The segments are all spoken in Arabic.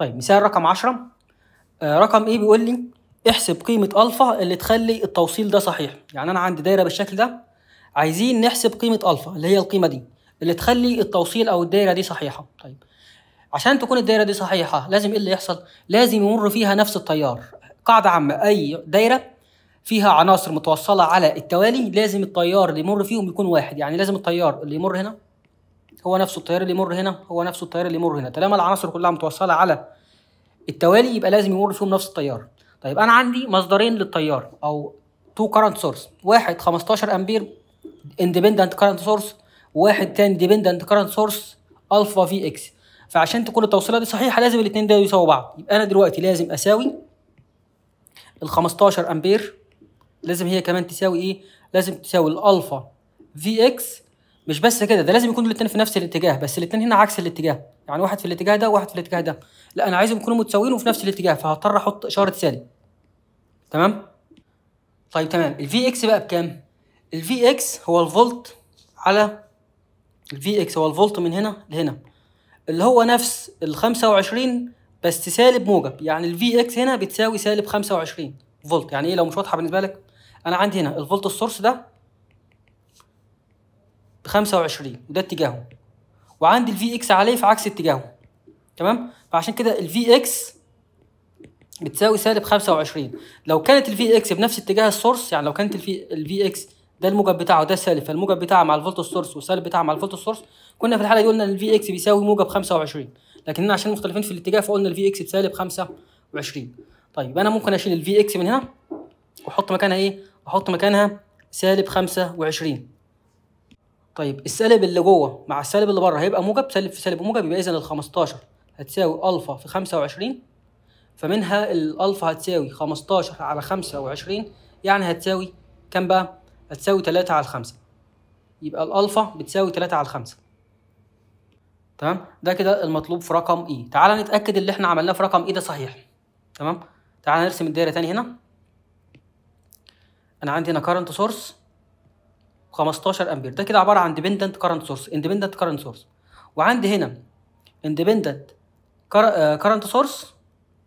طيب مثال رقم 10 آه، رقم ايه بيقول لي احسب قيمة الفا اللي تخلي التوصيل ده صحيح يعني انا عندي دايرة بالشكل ده عايزين نحسب قيمة الفا اللي هي القيمة دي اللي تخلي التوصيل او الدايرة دي صحيحة طيب عشان تكون الدايرة دي صحيحة لازم ايه اللي يحصل لازم يمر فيها نفس التيار قاعدة عامة اي دايرة فيها عناصر متوصلة على التوالي لازم التيار اللي يمر فيهم يكون واحد يعني لازم التيار اللي يمر هنا هو نفسه التيار اللي يمر هنا هو نفسه التيار اللي يمر هنا طالما العناصر كلها متوصله على التوالي يبقى لازم يمر فيهم نفس التيار طيب انا عندي مصدرين للتيار او تو كارنت سورس واحد 15 امبير اندبندنت كارنت سورس واحد تاني ديبندنت كارنت سورس الفا في اكس فعشان تكون التوصيله دي صحيحه لازم الاثنين دول يساووا بعض يبقى انا دلوقتي لازم اساوي ال 15 امبير لازم هي كمان تساوي ايه لازم تساوي الالفا في اكس مش بس كده ده لازم يكونوا الاثنين في نفس الاتجاه بس الاثنين هنا عكس الاتجاه يعني واحد في الاتجاه ده وواحد في الاتجاه ده لا انا عايزهم يكونوا متساويين وفي نفس الاتجاه فهضطر احط اشاره سالب تمام طيب تمام الفي اكس بقى بكام الفي اكس هو الفولت على الفي اكس هو الفولت من هنا لهنا اللي هو نفس ال 25 بس سالب موجب يعني الفي اكس هنا بتساوي سالب 25 فولت يعني ايه لو مش واضحه بالنسبه لك انا عندي هنا الفولت السورس ده 25 وده اتجاهه وعندي الفي اكس عليه في عكس اتجاهه تمام فعشان كده الفي اكس بتساوي سالب 25 لو كانت الفي اكس بنفس اتجاه السورس يعني لو كانت الفي الفي اكس ده الموجب بتاعه ده السالب فالموجب بتاعه مع الفولت السورس والسالب بتاعه مع الفولت السورس كنا في الحاله دي قلنا ان الفي اكس بيساوي موجب 25 لكننا عشان مختلفين في الاتجاه فقلنا الفي اكس بسالب 25 طيب انا ممكن اشيل الفي اكس من هنا واحط مكانها ايه؟ احط مكانها سالب 25 طيب السالب اللي جوه مع السالب اللي بره هيبقى موجب سالب في سالب وموجب يبقى اذا ال 15 هتساوي الفا في 25 فمنها الالفا هتساوي 15 على 25 يعني هتساوي كام بقى؟ هتساوي 3 على 5 يبقى الالفا بتساوي 3 على 5 تمام ده كده المطلوب في رقم اي e. تعالى نتاكد اللي احنا عملناه في رقم اي e ده صحيح تمام تعالى نرسم الدايره تاني هنا انا عندي هنا كارنت سورس 15 امبير ده كده عباره عن ديبندنت كارنت سورس اندبندنت كارنت سورس وعندي هنا اندبندنت كارنت سورس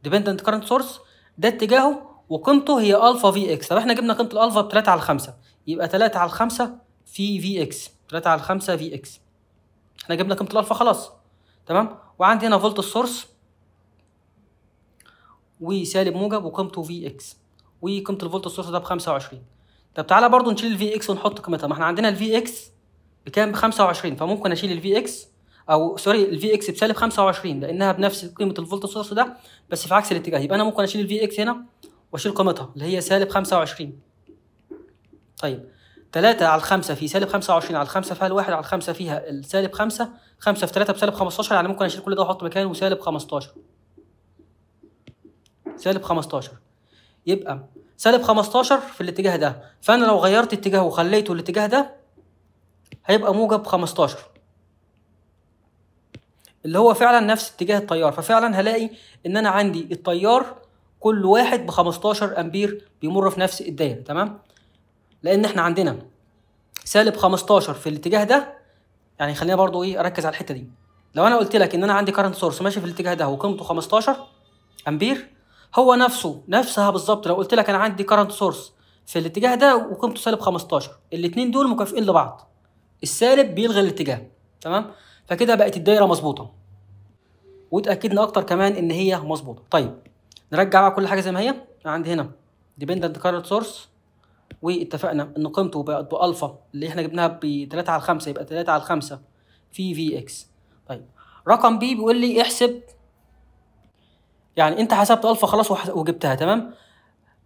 ديبندنت كارنت سورس ده اتجاهه وقيمته هي الفا في اكس طب احنا جبنا قيمه الالفا ب 3 على 5 يبقى 3 على 5 في في اكس 3 على 5 في اكس احنا جبنا قيمه الالفا خلاص تمام وعندي هنا فولت السورس وسالب موجب وقيمته في اكس وقيمه الفولت السورس ده ب 25 طب تعالى برضو نشيل الفي اكس ونحط قيمتها ما احنا عندنا الفي اكس بكام ب 25 فممكن اشيل الفي اكس او سوري الفي اكس بسالب 25 لانها بنفس قيمه الفولت سورس ده بس في عكس الاتجاه يبقى انا ممكن اشيل الفي اكس هنا واشيل قيمتها اللي هي سالب 25 طيب 3 على 5 في سالب 25 على 5 فيها الواحد على 5 فيها السالب 5 5 في 3 بسالب 15 يعني ممكن اشيل كل ده واحط مكانه سالب 15 سالب 15 يبقى سالب 15 في الاتجاه ده فانا لو غيرت اتجاهه وخليته الاتجاه ده هيبقى موجب 15 اللي هو فعلا نفس اتجاه التيار ففعلا هلاقي ان انا عندي التيار كل واحد ب 15 امبير بيمر في نفس الدايره تمام لان احنا عندنا سالب 15 في الاتجاه ده يعني خلينا برضو ايه اركز على الحته دي لو انا قلت لك ان انا عندي كارنت سورس ماشي في الاتجاه ده وقيمته 15 امبير هو نفسه نفسها بالظبط لو قلت لك انا عندي كارنت سورس في الاتجاه ده وقيمته سالب 15 الاثنين دول مكافئين لبعض السالب بيلغي الاتجاه تمام فكده بقت الدايره مظبوطه واتاكدنا اكتر كمان ان هي مظبوطه طيب نرجع بقى كل حاجه زي ما هي انا عندي هنا ديبندنت كارنت سورس واتفقنا ان قيمته بقت بالفا اللي احنا جبناها ب 3 على 5 يبقى 3 على 5 في في اكس طيب رقم بي بيقول لي احسب يعني انت حسبت الفا خلاص وجبتها تمام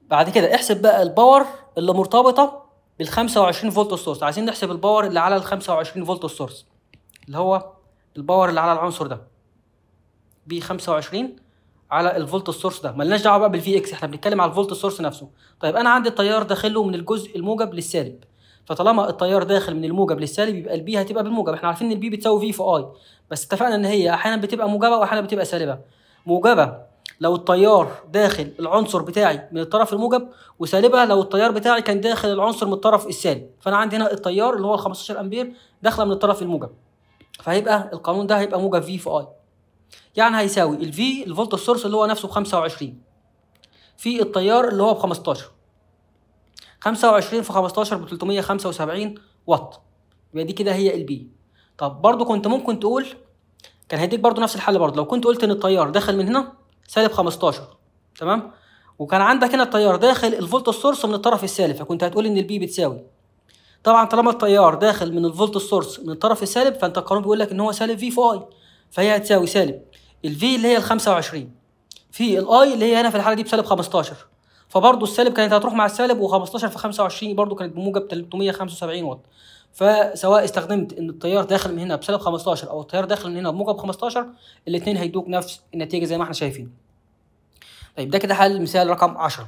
بعد كده احسب بقى الباور اللي مرتبطه بال 25 فولت سورس عايزين نحسب الباور اللي على ال 25 فولت سورس اللي هو الباور اللي على العنصر ده ب 25 على الفولت سورس ده مالناش دعوه بقى بالفي اكس احنا بنتكلم على الفولت سورس نفسه طيب انا عندي التيار داخله من الجزء الموجب للسالب فطالما التيار داخل من الموجب للسالب يبقى البي هتبقى بالموجب احنا عارفين ان البي بتساوي في في اي بس اتفقنا ان هي احيانا بتبقى موجبه واحيانا بتبقى سالبه موجبه لو التيار داخل العنصر بتاعي من الطرف الموجب وسالبها لو التيار بتاعي كان داخل العنصر من الطرف السالب فانا عندي هنا التيار اللي هو ال 15 امبير داخله من الطرف الموجب فهيبقى القانون ده هيبقى موجب في في اي يعني هيساوي ال في الفولت السورس اللي هو نفسه ب 25 في التيار اللي هو ب 15 25 في 15 ب 375 واط يبقى دي كده هي البي طب برضو كنت ممكن تقول كان هيديك برضو نفس الحل برضو لو كنت قلت ان التيار داخل من هنا سالب 15 تمام وكان عندك هنا التيار داخل الفولت السورس من الطرف السالب فكنت هتقول ان البي بتساوي طبعا طالما التيار داخل من الفولت السورس من الطرف السالب فانت القانون بيقول لك ان هو سالب في في اي فهي هتساوي سالب الفي اللي هي ال 25 في الاي اللي هي هنا في الحاله دي بسالب 15 فبرضه السالب كانت هتروح مع السالب و15 في 25 برضه كانت بموجب 375 واط فسواء استخدمت ان التيار داخل من هنا بسالب 15 او التيار داخل من هنا بموجب 15 الاثنين هيدوك نفس النتيجه زي ما احنا شايفين طيب ده كده حل مثال رقم 10